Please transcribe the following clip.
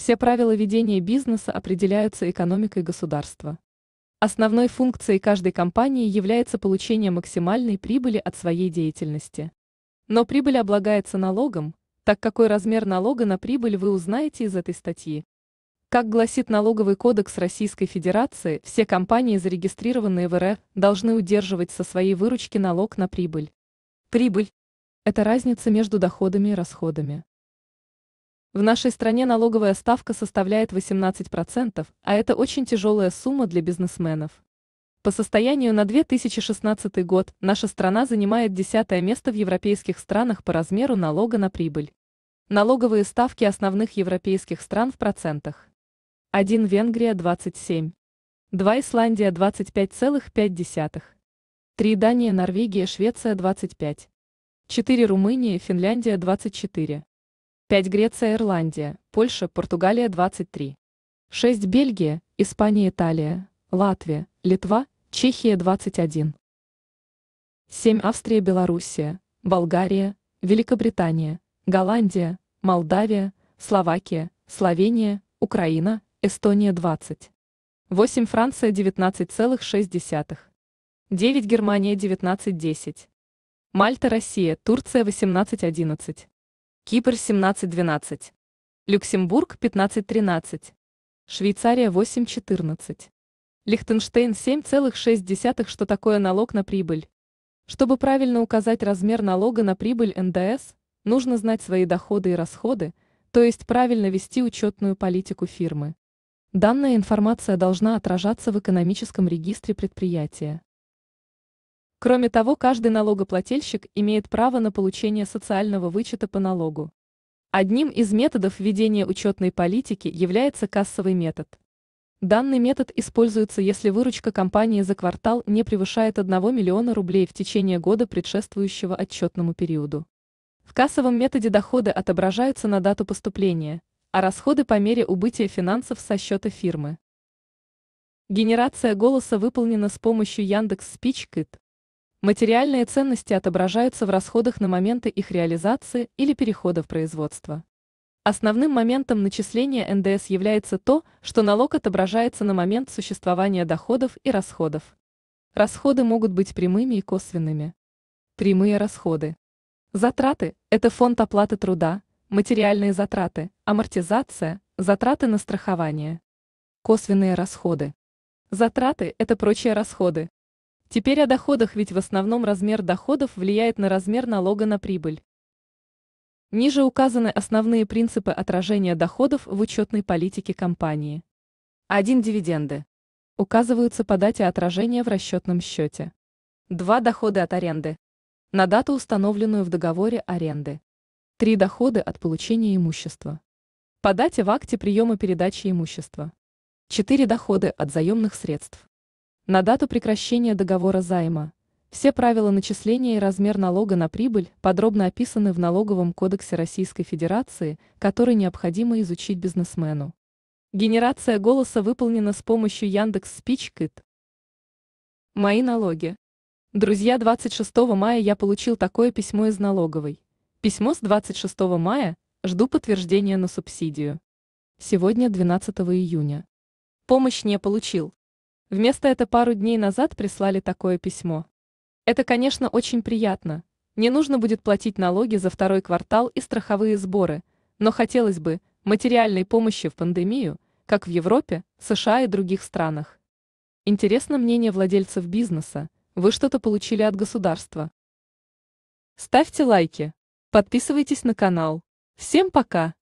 Все правила ведения бизнеса определяются экономикой государства. Основной функцией каждой компании является получение максимальной прибыли от своей деятельности. Но прибыль облагается налогом, так какой размер налога на прибыль вы узнаете из этой статьи. Как гласит налоговый кодекс Российской Федерации, все компании, зарегистрированные в РФ, должны удерживать со своей выручки налог на прибыль. Прибыль – это разница между доходами и расходами. В нашей стране налоговая ставка составляет 18%, а это очень тяжелая сумма для бизнесменов. По состоянию на 2016 год наша страна занимает десятое место в европейских странах по размеру налога на прибыль. Налоговые ставки основных европейских стран в процентах. 1 Венгрия 27. 2 Исландия 25,5. 3 Дания, Норвегия, Швеция 25. 4 Румыния, Финляндия 24. 5 Греция, Ирландия, Польша, Португалия 23. 6 Бельгия, Испания, Италия, Латвия, Литва, Чехия 21. 7 Австрия, Белоруссия, Болгария, Великобритания, Голландия, Молдавия, Словакия, Словения, Украина, Эстония 20. 8 Франция 19,6. 9 Германия 19,10. Мальта, Россия, Турция 18,11. Кипр 17-12. Люксембург 15-13. Швейцария 8-14. Лихтенштейн 7,6 что такое налог на прибыль. Чтобы правильно указать размер налога на прибыль НДС, нужно знать свои доходы и расходы, то есть правильно вести учетную политику фирмы. Данная информация должна отражаться в экономическом регистре предприятия. Кроме того, каждый налогоплательщик имеет право на получение социального вычета по налогу. Одним из методов ведения учетной политики является кассовый метод. Данный метод используется, если выручка компании за квартал не превышает 1 миллиона рублей в течение года предшествующего отчетному периоду. В кассовом методе доходы отображаются на дату поступления, а расходы по мере убытия финансов со счета фирмы. Генерация голоса выполнена с помощью Яндекс Спичкит. Материальные ценности отображаются в расходах на моменты их реализации или перехода в производство. Основным моментом начисления НДС является то, что налог отображается на момент существования доходов и расходов. Расходы могут быть прямыми и косвенными. Прямые расходы. Затраты – это фонд оплаты труда, материальные затраты, амортизация, затраты на страхование. Косвенные расходы. Затраты – это прочие расходы, Теперь о доходах, ведь в основном размер доходов влияет на размер налога на прибыль. Ниже указаны основные принципы отражения доходов в учетной политике компании. 1. Дивиденды. Указываются по дате отражения в расчетном счете. 2. Доходы от аренды. На дату, установленную в договоре аренды. 3. Доходы от получения имущества. По дате в акте приема передачи имущества. 4. Доходы от заемных средств на дату прекращения договора займа. Все правила начисления и размер налога на прибыль подробно описаны в Налоговом кодексе Российской Федерации, который необходимо изучить бизнесмену. Генерация голоса выполнена с помощью Яндекс Спичкит. Мои налоги. Друзья, 26 мая я получил такое письмо из налоговой. Письмо с 26 мая, жду подтверждения на субсидию. Сегодня 12 июня. Помощь не получил. Вместо это пару дней назад прислали такое письмо. Это, конечно, очень приятно. Не нужно будет платить налоги за второй квартал и страховые сборы, но хотелось бы материальной помощи в пандемию, как в Европе, США и других странах. Интересно мнение владельцев бизнеса. Вы что-то получили от государства? Ставьте лайки. Подписывайтесь на канал. Всем пока!